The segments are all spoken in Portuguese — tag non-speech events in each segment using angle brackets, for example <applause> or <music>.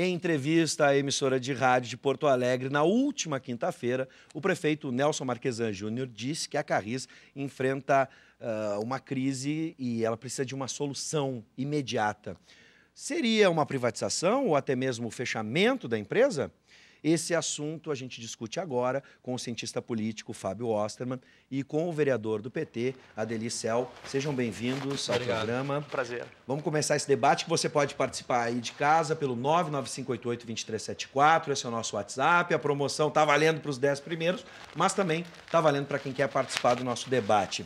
Em entrevista à emissora de rádio de Porto Alegre, na última quinta-feira, o prefeito Nelson Marquesan Júnior disse que a Carris enfrenta uh, uma crise e ela precisa de uma solução imediata. Seria uma privatização ou até mesmo o fechamento da empresa? Esse assunto a gente discute agora com o cientista político Fábio Osterman e com o vereador do PT, Adeli Cel. Sejam bem-vindos ao Obrigado. programa. Prazer. Vamos começar esse debate que você pode participar aí de casa pelo 99588-2374. Esse é o nosso WhatsApp. A promoção está valendo para os 10 primeiros, mas também está valendo para quem quer participar do nosso debate.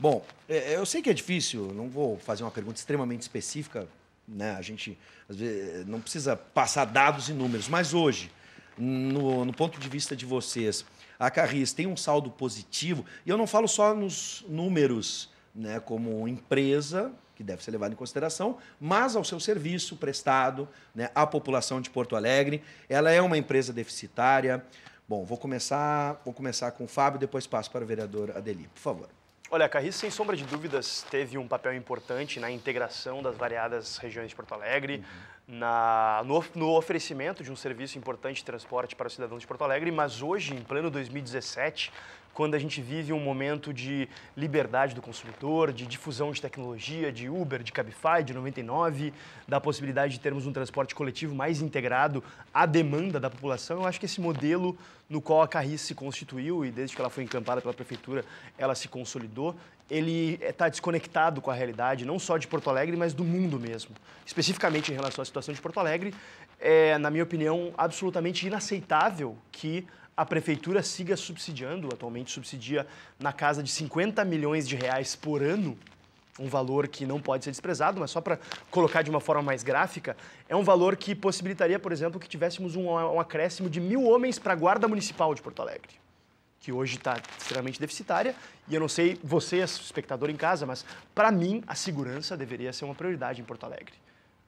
Bom, é, é, eu sei que é difícil, não vou fazer uma pergunta extremamente específica, né? A gente vezes, não precisa passar dados e números, mas hoje, no, no ponto de vista de vocês, a Carris tem um saldo positivo, e eu não falo só nos números, né, como empresa, que deve ser levado em consideração, mas ao seu serviço prestado né, à população de Porto Alegre. Ela é uma empresa deficitária. Bom, vou começar, vou começar com o Fábio, depois passo para o vereador Adeli, por favor. Olha, a Carris, sem sombra de dúvidas, teve um papel importante na integração das variadas regiões de Porto Alegre, uhum. na, no, no, oferecimento de um serviço importante de transporte para os cidadãos de Porto Alegre, mas hoje, em pleno 2017, quando a gente vive um momento de liberdade do consumidor, de difusão de tecnologia, de Uber, de Cabify, de 99, da possibilidade de termos um transporte coletivo mais integrado à demanda da população. Eu acho que esse modelo no qual a Carris se constituiu e desde que ela foi encampada pela prefeitura, ela se consolidou, ele está eh, desconectado com a realidade, não só de Porto Alegre, mas do mundo mesmo. Especificamente em relação à situação de Porto Alegre, é, na minha opinião, absolutamente inaceitável que a prefeitura siga subsidiando, atualmente subsidia na casa de 50 milhões de reais por ano, um valor que não pode ser desprezado, mas só para colocar de uma forma mais gráfica, é um valor que possibilitaria, por exemplo, que tivéssemos um, um acréscimo de mil homens para a Guarda Municipal de Porto Alegre que hoje está extremamente deficitária. E eu não sei você, espectador em casa, mas para mim a segurança deveria ser uma prioridade em Porto Alegre.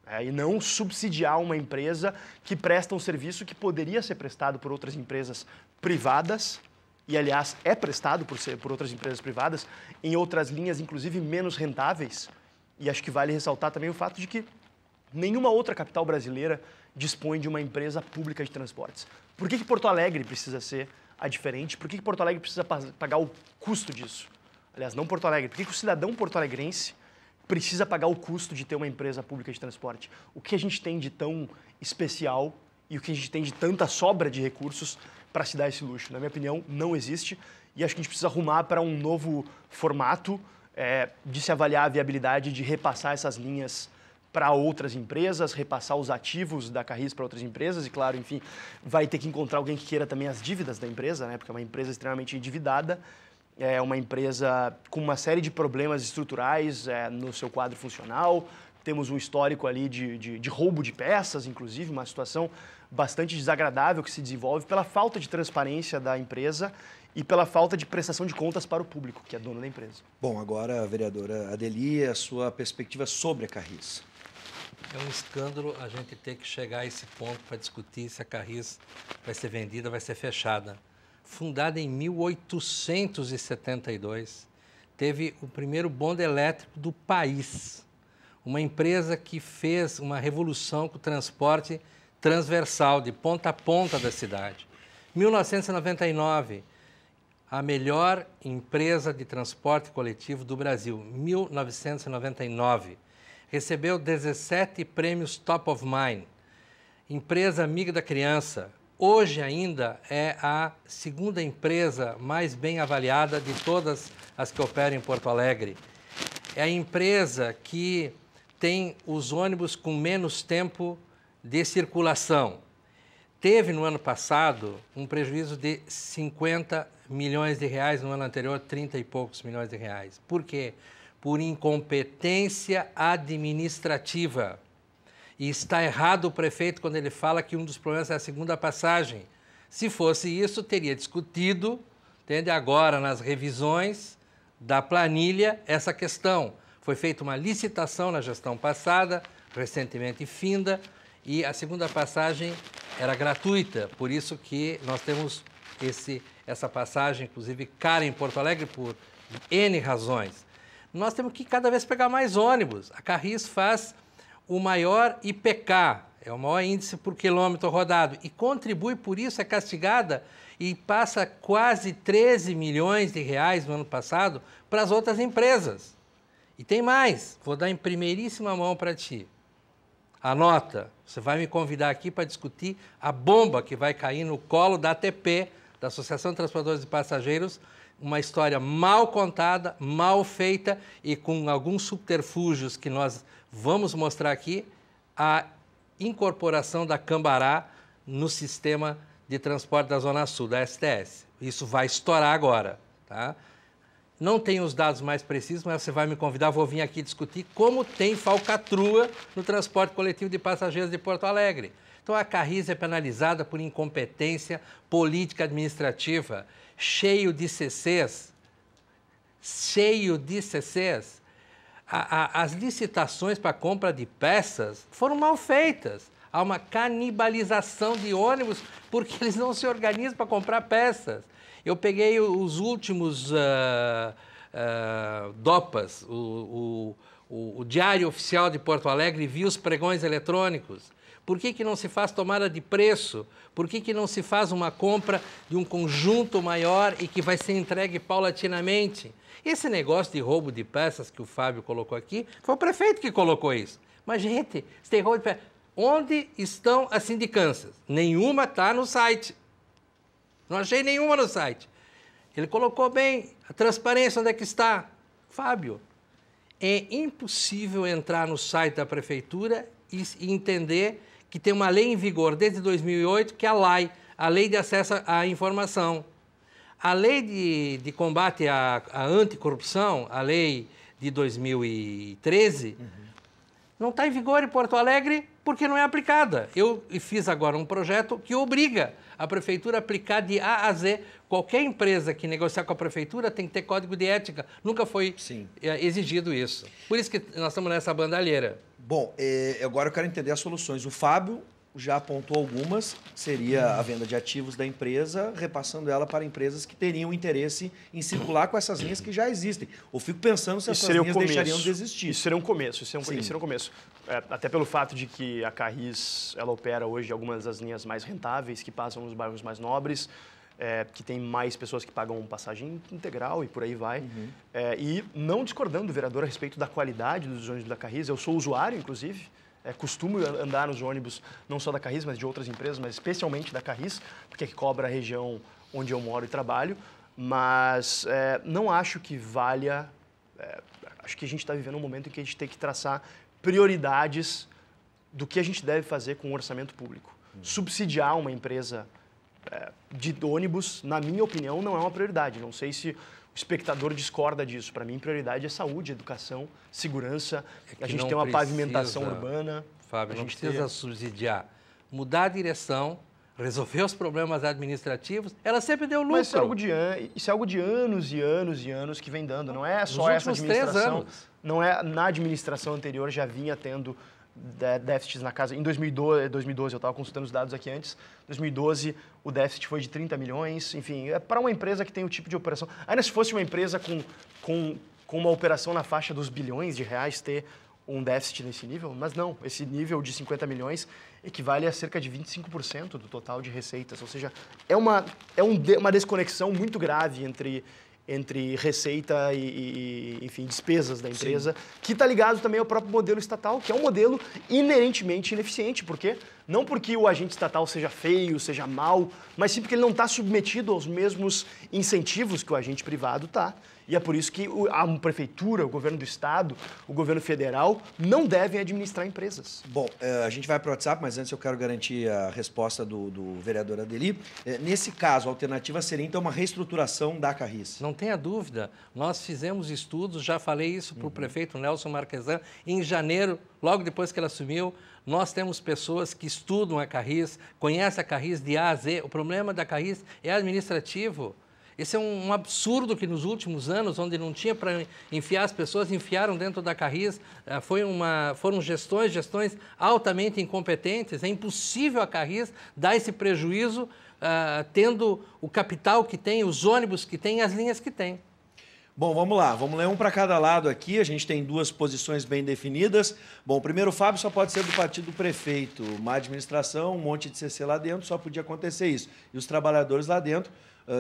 É, e não subsidiar uma empresa que presta um serviço que poderia ser prestado por outras empresas privadas, e aliás é prestado por, ser, por outras empresas privadas, em outras linhas, inclusive menos rentáveis. E acho que vale ressaltar também o fato de que nenhuma outra capital brasileira dispõe de uma empresa pública de transportes. Por que, que Porto Alegre precisa ser a diferente? Por que, que Porto Alegre precisa pagar o custo disso? Aliás, não Porto Alegre. Por que, que o cidadão porto-alegrense precisa pagar o custo de ter uma empresa pública de transporte. O que a gente tem de tão especial e o que a gente tem de tanta sobra de recursos para se dar esse luxo? Na minha opinião, não existe. E acho que a gente precisa arrumar para um novo formato é, de se avaliar a viabilidade de repassar essas linhas para outras empresas, repassar os ativos da Carris para outras empresas e, claro, enfim, vai ter que encontrar alguém que queira também as dívidas da empresa, né? Porque é uma empresa extremamente endividada é uma empresa com uma série de problemas estruturais é, no seu quadro funcional. Temos um histórico ali de, de, de, roubo de peças, inclusive, uma situação bastante desagradável que se desenvolve pela falta de transparência da empresa e pela falta de prestação de contas para o público, que é dono da empresa. Bom, agora, a vereadora Adeli, a sua perspectiva sobre a Carris. É um escândalo a gente ter que chegar a esse ponto para discutir se a Carris vai ser vendida, vai ser fechada fundada em 1872, teve o primeiro bonde elétrico do país. Uma empresa que fez uma revolução com o transporte transversal, de ponta a ponta da cidade. 1999, a melhor empresa de transporte coletivo do Brasil, 1999. Recebeu 17 prêmios Top of Mind. Empresa Amiga da Criança, hoje ainda é a segunda empresa mais bem avaliada de todas as que operam em Porto Alegre. É a empresa que tem os ônibus com menos tempo de circulação. Teve no ano passado um prejuízo de 50 milhões de reais, no ano anterior 30 e poucos milhões de reais. Por quê? Por incompetência administrativa. E está errado o prefeito quando ele fala que um dos problemas é a segunda passagem. Se fosse isso, teria discutido, entende, agora nas revisões da planilha essa questão. Foi feita uma licitação na gestão passada, recentemente finda, e a segunda passagem era gratuita, por isso que nós temos esse, essa passagem, inclusive cara em Porto Alegre por N razões. Nós temos que cada vez pegar mais ônibus. A Carris faz o maior IPK, é o maior índice por quilômetro rodado, e contribui por isso, é castigada e passa quase 13 milhões de reais no ano passado para as outras empresas. E tem mais, vou dar em primeiríssima mão para ti. Anota, você vai me convidar aqui para discutir a bomba que vai cair no colo da ATP, da Associação de Transportadores de Passageiros, uma história mal contada, mal feita e com alguns subterfúgios que nós vamos mostrar aqui a incorporação da Cambará no sistema de transporte da Zona Sul, da STS. Isso vai estourar agora, tá? Não tenho os dados mais precisos, mas você vai me convidar, vou vir aqui discutir como tem falcatrua no transporte coletivo de passageiros de Porto Alegre. Então a Carris é penalizada por incompetência política administrativa, cheio de CCs, cheio de CCs a, a, as licitações para compra de peças foram mal feitas. Há uma canibalização de ônibus porque <laughs> eles não se organizam para comprar peças. Eu peguei os últimos uh, uh, DOPAs, o, o, o, o Diário Oficial de Porto Alegre, vi os pregões eletrônicos. Por que, que não se faz tomada de preço? Por que, que não se faz uma compra de um conjunto maior e que vai ser entregue paulatinamente? Esse negócio de roubo de peças que o Fábio colocou aqui, foi o prefeito que colocou isso. Mas, gente, se tem roubo de peças, onde estão as sindicâncias? Nenhuma está no site. Não achei nenhuma no site. Ele colocou bem a transparência, onde é que está? Fábio, é impossível entrar no site da prefeitura e entender que tem uma lei em vigor desde 2008, que é a LAI, a Lei de Acesso à Informação. A Lei de, de Combate à, à Anticorrupção, a Lei de 2013, uhum. não está em vigor em Porto Alegre porque não é aplicada. Eu fiz agora um projeto que obriga a prefeitura a aplicar de A a Z. Qualquer empresa que negociar com a prefeitura tem que ter código de ética. Nunca foi Sim. Eh, exigido isso. Por isso que nós estamos nessa bandalheira. Bom, é, agora eu quero entender as soluções. O Fábio já apontou algumas, seria a venda de ativos da empresa, repassando ela para empresas que teriam interesse em circular com essas linhas que já existem. Ou fico pensando se essas linhas deixariam de existir. Isso seria um começo, isso seria um, isso seria um começo. É, até pelo fato de que a Carris, ela opera hoje algumas das linhas mais rentáveis que passam nos bairros mais nobres, é, que tem mais pessoas que pagam passagem integral e por aí vai. Uhum. É, e não discordando do vereador a respeito da qualidade dos ônibus da Carris, eu sou usuário, inclusive, é, costumo andar nos ônibus não só da Carris, mas de outras empresas, mas especialmente da Carris, porque é cobra a região onde eu moro e trabalho. Mas é, não acho que valha. É, acho que a gente está vivendo um momento em que a gente tem que traçar prioridades do que a gente deve fazer com o orçamento público. Uhum. Subsidiar uma empresa é, de ônibus, na minha opinião, não é uma prioridade. Não sei se o espectador discorda disso. Para mim, prioridade é saúde, educação, segurança. É a gente tem uma precisa, pavimentação urbana. Fábio, a gente precisa ter... subsidiar. Mudar a direção, resolver os problemas administrativos, ela sempre deu lucro. Mas isso é algo de, an... isso é algo de anos e anos e anos que vem dando. Não é só Nos essa administração. Três anos. Não é na administração anterior já vinha tendo déficits na casa. Em 2012, 2012 eh, eu estava consultando os dados aqui antes, 2012 o déficit foi de 30 milhões, enfim, é para uma empresa que tem o tipo de operação. Ainda se fosse uma empresa com, com, com uma operação na faixa dos bilhões de reais ter um déficit nesse nível, mas não, esse nível de 50 milhões equivale a cerca de 25% do total de receitas, ou seja, é uma, é um, uma desconexão muito grave entre, entre receita e, e, enfim, despesas da empresa, Sim. que está ligado também ao próprio modelo estatal, que é um modelo inerentemente ineficiente, porque não porque o agente estatal seja feio, seja mau, mas sim porque ele não está submetido aos mesmos incentivos que o agente privado está. E é por isso que a prefeitura, o governo do estado, o governo federal não devem administrar empresas. Bom, eh, a gente vai para o WhatsApp, mas antes eu quero garantir a resposta do, do vereador Adeli. Eh, nesse caso, a alternativa seria então uma reestruturação da Carris. Não tenha dúvida. Nós fizemos estudos, já falei isso para o uhum. prefeito Nelson Marquesan, em janeiro, logo depois que ele assumiu, nós temos pessoas que estudam a Carris, conhecem a Carris de A a Z. O problema da Carris é administrativo. Esse é um, um absurdo que nos últimos anos, onde não tinha para enfiar as pessoas, enfiaram dentro da Carris. Eh, foi uma, foram gestões, gestões altamente incompetentes. É impossível a Carris dar esse prejuízo Uh, tendo o capital que tem, os ônibus que tem, as linhas que tem. Bom, vamos lá, vamos ler um para cada lado aqui. A gente tem duas posições bem definidas. Bom, primeiro, o Fábio só pode ser do partido do prefeito. Má administração, um monte de CC lá dentro, só podia acontecer isso. E os trabalhadores lá dentro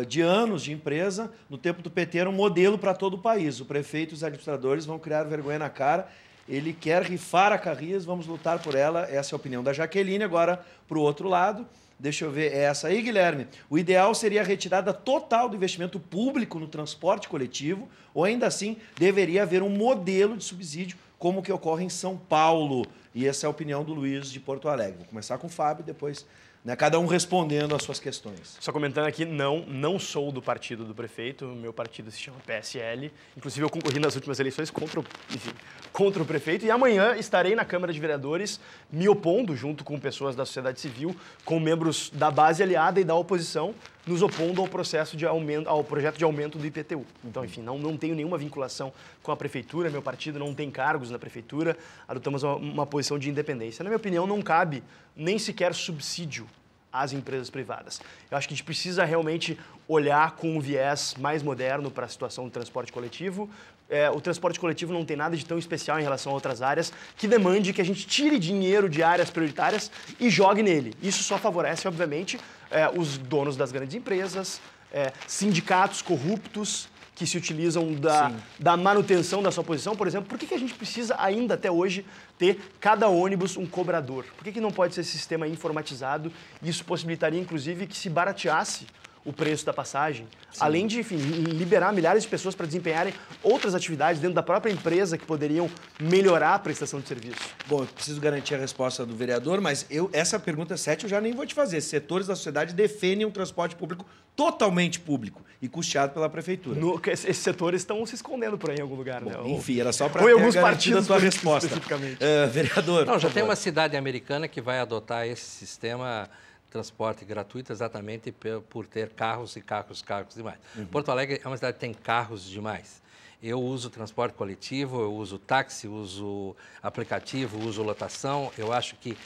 de anos de empresa, no tempo do PT era um modelo para todo o país. O prefeito e os administradores vão criar vergonha na cara. Ele quer rifar a Carris, vamos lutar por ela. Essa é a opinião da Jaqueline. Agora, para o outro lado, deixa eu ver, é essa aí, Guilherme. O ideal seria a retirada total do investimento público no transporte coletivo, ou ainda assim, deveria haver um modelo de subsídio como que ocorre em São Paulo. E essa é a opinião do Luiz de Porto Alegre. Vou começar com o Fábio, depois né? Cada um respondendo às suas questões. Só comentando aqui, não, não sou do partido do prefeito, meu partido se chama PSL. Inclusive, eu concorri nas últimas eleições contra o, enfim, contra o prefeito e amanhã estarei na Câmara de Vereadores me opondo, junto com pessoas da sociedade civil, com membros da base aliada e da oposição, nos opondo ao processo de aumento, ao projeto de aumento do IPTU. Então, enfim, não, não tenho nenhuma vinculação com a prefeitura, meu partido não tem cargos na prefeitura, adotamos uma, uma posição de independência. Na minha opinião, não cabe nem sequer subsídio às empresas privadas. Eu acho que a gente precisa realmente olhar com um viés mais moderno para a situação do transporte coletivo. É, o transporte coletivo não tem nada de tão especial em relação a outras áreas que demande que a gente tire dinheiro de áreas prioritárias e jogue nele. Isso só favorece, obviamente, é, os donos das grandes empresas, é, sindicatos corruptos, que se utilizam da, da manutenção da sua posição, por exemplo, por que, que a gente precisa ainda até hoje ter cada ônibus um cobrador? Por que, que não pode ser esse sistema informatizado? Isso possibilitaria, inclusive, que se barateasse o preço da passagem, Sim. além de enfim, liberar milhares de pessoas para desempenharem outras atividades dentro da própria empresa que poderiam melhorar a prestação de serviço? Bom, eu preciso garantir a resposta do vereador, mas eu essa pergunta 7 eu já nem vou te fazer. Setores da sociedade defendem um transporte público totalmente público e custeado pela prefeitura. No, esses setores estão se escondendo por aí em algum lugar, Bom, né? Enfim, era só para ter alguns partidos a sua resposta. Especificamente. Uh, vereador. Não, já tem uma cidade americana que vai adotar esse sistema transporte gratuito exatamente por ter carros e carros, carros demais. Uhum. Porto Alegre é uma cidade que tem carros demais. Eu uso transporte coletivo, eu uso táxi, uso aplicativo, uso lotação. Eu acho que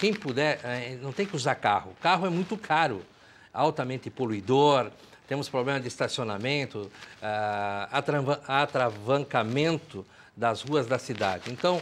quem puder, é, não tem que usar carro. carro é muito caro, altamente poluidor, temos problema de estacionamento, ah, atravancamento das ruas da cidade. Então,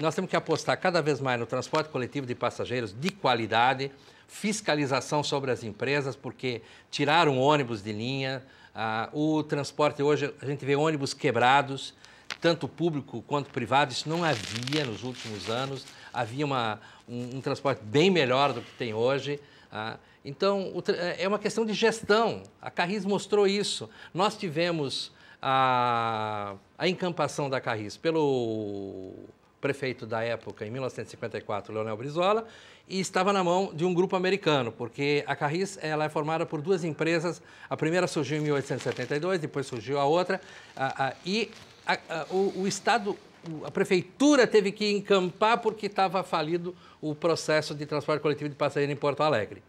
nós temos que apostar cada vez mais no transporte coletivo de passageiros de qualidade, fiscalização sobre as empresas, porque tiraram ônibus de linha, ah, o transporte hoje, a gente vê ônibus quebrados, tanto público quanto privado, isso não havia nos últimos anos, havia uma, um, um transporte bem melhor do que tem hoje. Ah, então, o, é, é uma questão de gestão, a Carris mostrou isso. Nós tivemos a, ah, a encampação da Carris pelo prefeito da época, em 1954, Leonel Brizola, e estava na mão de um grupo americano, porque a Carris ela é formada por duas empresas. A primeira surgiu em 1872, depois surgiu a outra, a, a, e a, o, o Estado a prefeitura teve que encampar porque estava falido o processo de transporte coletivo de passageiro em Porto Alegre.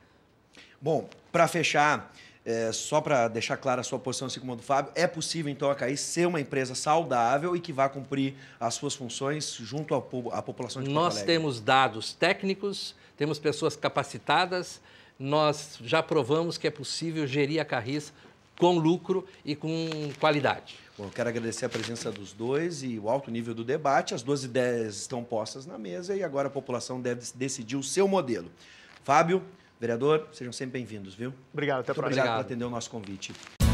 Bom, para fechar, é, só para deixar clara a sua posição, assim como a do Fábio, é possível, então, a CAI ser uma empresa saudável e que vá cumprir as suas funções junto à, po população de Nós temos dados técnicos, temos pessoas capacitadas, nós já provamos que é possível gerir a Carris com lucro e com qualidade. Bom, eu quero agradecer a presença dos dois e o alto nível do debate. As duas ideias estão postas na mesa e agora a população deve decidir o seu modelo. Fábio, Vereador, sejam sempre bem-vindos, viu? Obrigado, até a próxima. Obrigado por atender o nosso convite.